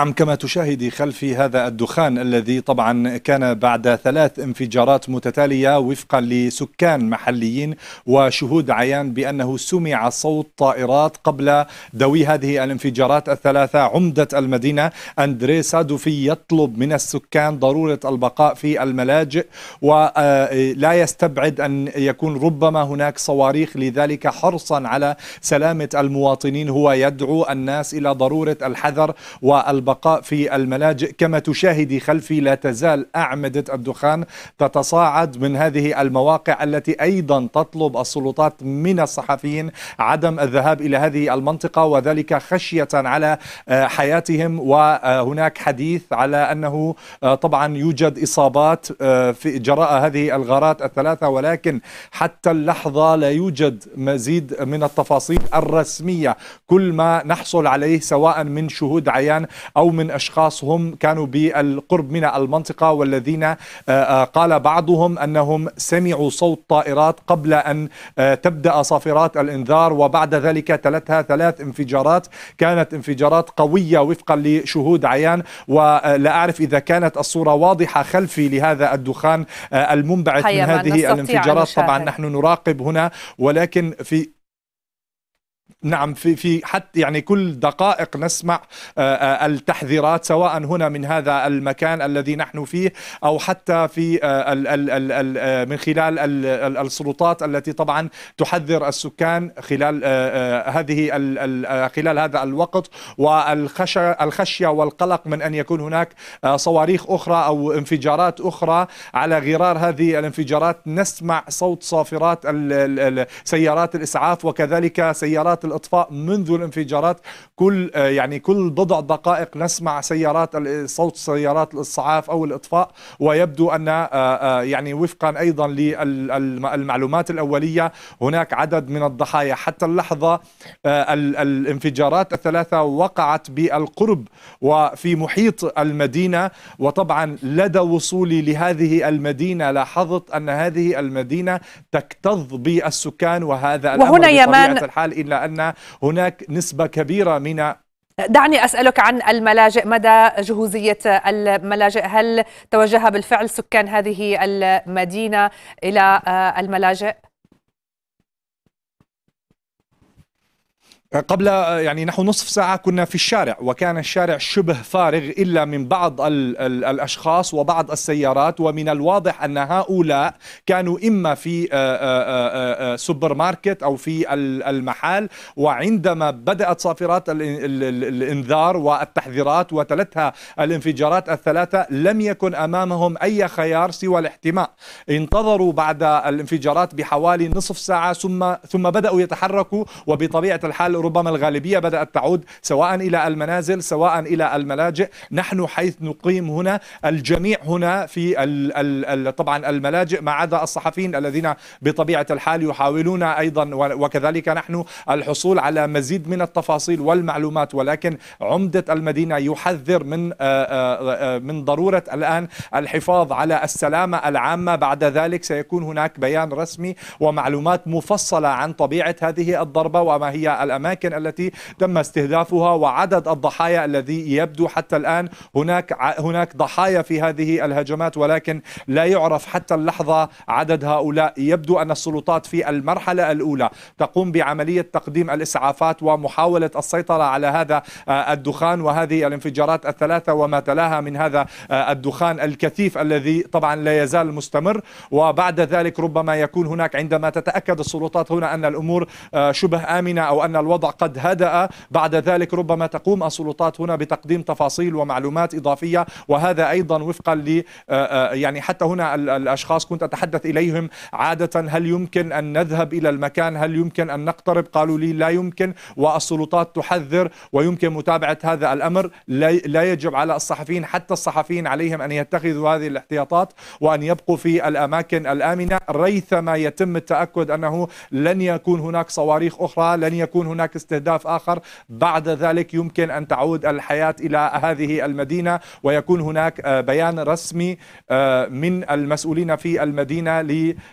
نعم كما تشاهدي خلفي هذا الدخان الذي طبعا كان بعد ثلاث انفجارات متتالية وفقا لسكان محليين وشهود عيان بأنه سمع صوت طائرات قبل دوي هذه الانفجارات الثلاثة عمدة المدينة أندري سادوفي يطلب من السكان ضرورة البقاء في الملاجئ ولا آه، يستبعد أن يكون ربما هناك صواريخ لذلك حرصا على سلامة المواطنين هو يدعو الناس إلى ضرورة الحذر والبقاء البقاء في الملاجئ كما تشاهدي خلفي لا تزال أعمدة الدخان تتصاعد من هذه المواقع التي أيضا تطلب السلطات من الصحفيين عدم الذهاب إلى هذه المنطقة وذلك خشية على آه، حياتهم وهناك حديث على أنه آه، طبعا يوجد إصابات آه، في جراء هذه الغارات الثلاثة ولكن حتى اللحظة لا يوجد مزيد من التفاصيل الرسمية كل ما نحصل عليه سواء من شهود عيان أو من أشخاص هم كانوا بالقرب من المنطقة والذين آه، آه، قال بعضهم أنهم سمعوا صوت طائرات قبل أن آه، تبدأ صافرات الإنذار وبعد ذلك تلتها ثلاث انفجارات كانت انفجارات قوية وفقا لشهود عيان ولا أعرف إذا كانت الصورة واضحة خلفي لهذا الدخان المنبعث من هذه الانفجارات طبعا نحن نراقب هنا ولكن في نعم في في حتى يعني كل دقائق نسمع آه، آه، التحذيرات سواء هنا من هذا المكان الذي نحن فيه او حتى في آه، من خلال السلطات التي طبعا تحذر السكان خلال هذه خلال هذا الوقت والخشيه الخشيه والقلق من ان يكون هناك صواريخ اخرى او انفجارات اخرى على غرار هذه الانفجارات نسمع صوت صافرات سيارات الاسعاف وكذلك سيارات الإطفاء منذ الانفجارات كل آه، يعني كل بضع دقائق نسمع سيارات صوت سيارات الإسعاف أو الإطفاء ويبدو أن آه، آه، يعني وفقا أيضا للمعلومات الأولية هناك عدد من الضحايا حتى اللحظة الانفجارات الثلاثة وقعت بالقرب وفي محيط المدينة وطبعا لدى وصولي لهذه المدينة لاحظت أن هذه المدينة تكتظ بالسكان وهذا الأمر وهنا يمان الحال إلا أن هناك نسبة كبيرة من دعني أسألك عن الملاجئ مدى جهوزية الملاجئ هل توجه بالفعل سكان هذه المدينة إلى الملاجئ؟ قبل يعني نحو نصف ساعة كنا في الشارع وكان الشارع شبه فارغ إلا من بعض الـ الـ الأشخاص وبعض السيارات ومن الواضح أن هؤلاء كانوا إما في آه، آه، آه، سوبر ماركت أو في المحال وعندما بدأت صافرات الإنذار والتحذيرات وتلتها الانفجارات الثلاثة لم يكن أمامهم أي خيار سوى الاحتماء انتظروا بعد الانفجارات بحوالي نصف ساعة ثم ثم بدأوا يتحركوا وبطبيعة الحال ربما الغالبية بدأت تعود سواء إلى المنازل سواء إلى الملاجئ نحن حيث نقيم هنا الجميع هنا في ال ال طبعا الملاجئ ما عدا الصحفيين الذين بطبيعة الحال يحاولون أيضا وكذلك نحن الحصول على مزيد من التفاصيل والمعلومات ولكن عمدة المدينة يحذر من آه، آه، آه، من ضرورة الآن الحفاظ على السلامة العامة بعد ذلك سيكون هناك بيان رسمي ومعلومات مفصلة عن طبيعة هذه الضربة وما هي الأمان الأماكن التي تم استهدافها وعدد الضحايا الذي يبدو حتى الآن هناك هناك ضحايا في هذه الهجمات ولكن لا يعرف حتى اللحظة عدد هؤلاء يبدو أن السلطات في المرحلة الأولى تقوم بعملية تقديم الإسعافات ومحاولة السيطرة على هذا آه، الدخان وهذه الانفجارات الثلاثة وما تلاها من هذا آه، الدخان الكثيف الذي طبعا لا يزال مستمر وبعد ذلك ربما يكون هناك عندما تتأكد السلطات هنا أن الأمور آه، شبه آمنة أو أن الوضع الوضع قد هدأ بعد ذلك ربما تقوم السلطات هنا بتقديم تفاصيل ومعلومات إضافية وهذا أيضا وفقا ل يعني حتى هنا الأشخاص كنت أتحدث إليهم عادة هل يمكن أن نذهب إلى المكان هل يمكن أن نقترب قالوا لي لا يمكن والسلطات تحذر ويمكن متابعة هذا الأمر لا يجب على الصحفيين حتى الصحفيين عليهم أن يتخذوا هذه الاحتياطات وأن يبقوا في الأماكن الآمنة ريثما يتم التأكد أنه لن يكون هناك صواريخ أخرى لن يكون هناك هناك استهداف آخر بعد ذلك يمكن أن تعود الحياة إلى هذه المدينة ويكون هناك آه، بيان رسمي آه، من المسؤولين في المدينة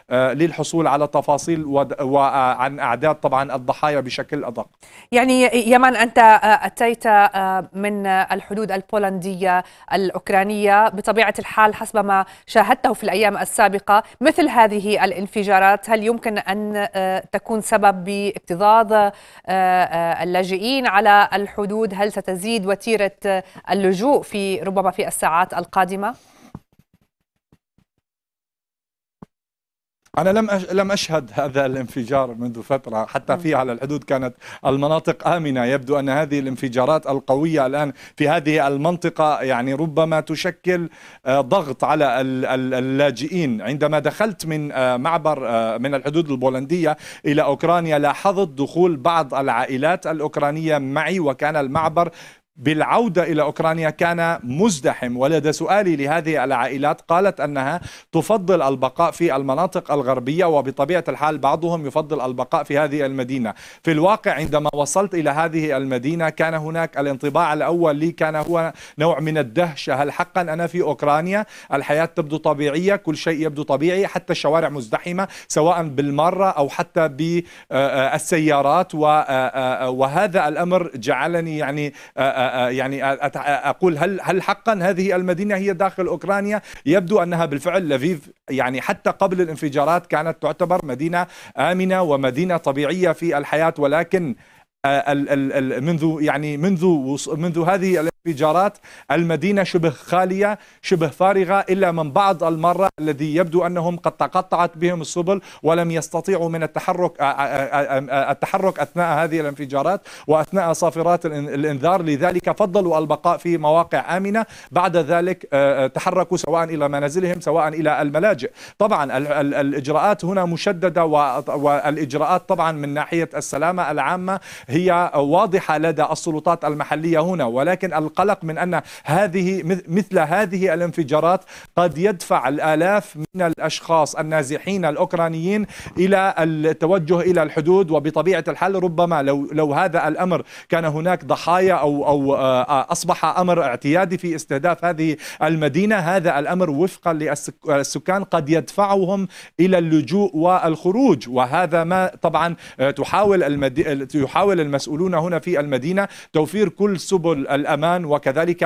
آه، للحصول على تفاصيل وعن أعداد طبعا الضحايا بشكل أدق يعني يمن أنت أتيت من الحدود البولندية الأوكرانية بطبيعة الحال حسب ما شاهدته في الأيام السابقة مثل هذه الانفجارات هل يمكن أن تكون سبب باكتظاظ آه، آه، اللاجئين على الحدود هل ستزيد وتيره اللجوء في ربما في الساعات القادمه؟ انا لم لم اشهد هذا الانفجار منذ فتره حتى نعم. في على الحدود كانت المناطق امنه يبدو ان هذه الانفجارات القويه الان في هذه المنطقه يعني ربما تشكل آه، ضغط على اللاجئين عندما دخلت من آه، معبر آه، من الحدود البولنديه الى اوكرانيا لاحظت دخول بعض العائلات الاوكرانيه معي وكان المعبر بالعودة إلى أوكرانيا كان مزدحم ولدى سؤالي لهذه العائلات قالت أنها تفضل البقاء في المناطق الغربية وبطبيعة الحال بعضهم يفضل البقاء في هذه المدينة في الواقع عندما وصلت إلى هذه المدينة كان هناك الانطباع الأول لي كان هو نوع من الدهشة هل حقا أنا في أوكرانيا الحياة تبدو طبيعية كل شيء يبدو طبيعي حتى الشوارع مزدحمة سواء بالمرة أو حتى بالسيارات آه، آه، وهذا الأمر جعلني يعني آه، يعني اقول هل هل حقا هذه المدينه هي داخل اوكرانيا؟ يبدو انها بالفعل لفيف يعني حتى قبل الانفجارات كانت تعتبر مدينه امنه ومدينه طبيعيه في الحياه ولكن منذ يعني منذ منذ هذه انفجارات المدينة شبه خالية شبه فارغة إلا من بعض المرة الذي يبدو أنهم قد تقطعت بهم السبل ولم يستطيعوا من التحرك آه، آه، آه، التحرك أثناء هذه الانفجارات وأثناء صافرات الإنذار لذلك فضلوا البقاء في مواقع آمنة بعد ذلك تحركوا سواء إلى منازلهم سواء إلى الملاجئ طبعا الإجراءات هنا مشددة والإجراءات طبعا من ناحية السلامة العامة هي واضحة لدى السلطات المحلية هنا ولكن القلق من أن هذه مثل هذه الانفجارات قد يدفع الآلاف من الأشخاص النازحين الأوكرانيين إلى التوجه إلى الحدود وبطبيعة الحال ربما لو, لو هذا الأمر كان هناك ضحايا أو, أو أصبح أمر اعتيادي في استهداف هذه المدينة هذا الأمر وفقا للسكان قد يدفعهم إلى اللجوء والخروج وهذا ما طبعا تحاول, المدي... يحاول المسؤولون هنا في المدينة توفير كل سبل الأمان الأمان وكذلك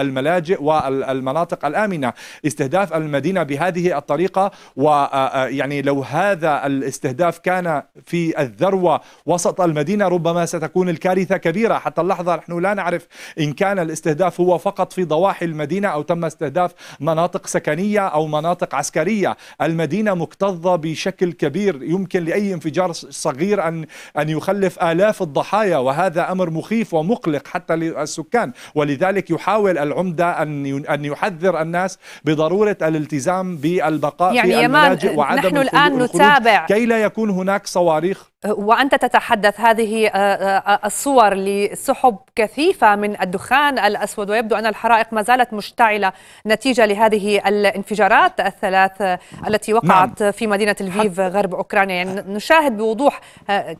الملاجئ والمناطق الآمنة استهداف المدينة بهذه الطريقة ويعني لو هذا الاستهداف كان في الذروة وسط المدينة ربما ستكون الكارثة كبيرة حتى اللحظة نحن لا نعرف إن كان الاستهداف هو فقط في ضواحي المدينة أو تم استهداف مناطق سكنية أو مناطق عسكرية المدينة مكتظة بشكل كبير يمكن لأي انفجار صغير أن أن يخلف آلاف الضحايا وهذا أمر مخيف ومقلق حتى للسكان ولذلك يحاول العمدة أن أن يحذر الناس بضرورة الالتزام بالبقاء يعني في الملاجئ وعدم نحن الآن نتابع كي لا يكون هناك صواريخ أه، وأنت تتحدث هذه أه، أه، الصور لسحب كثيفة من الدخان الأسود ويبدو أن الحرائق ما زالت مشتعلة نتيجة لهذه الانفجارات الثلاث التي وقعت نعم. في مدينة الفيف غرب أوكرانيا يعني نشاهد بوضوح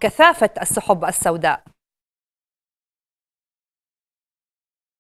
كثافة السحب السوداء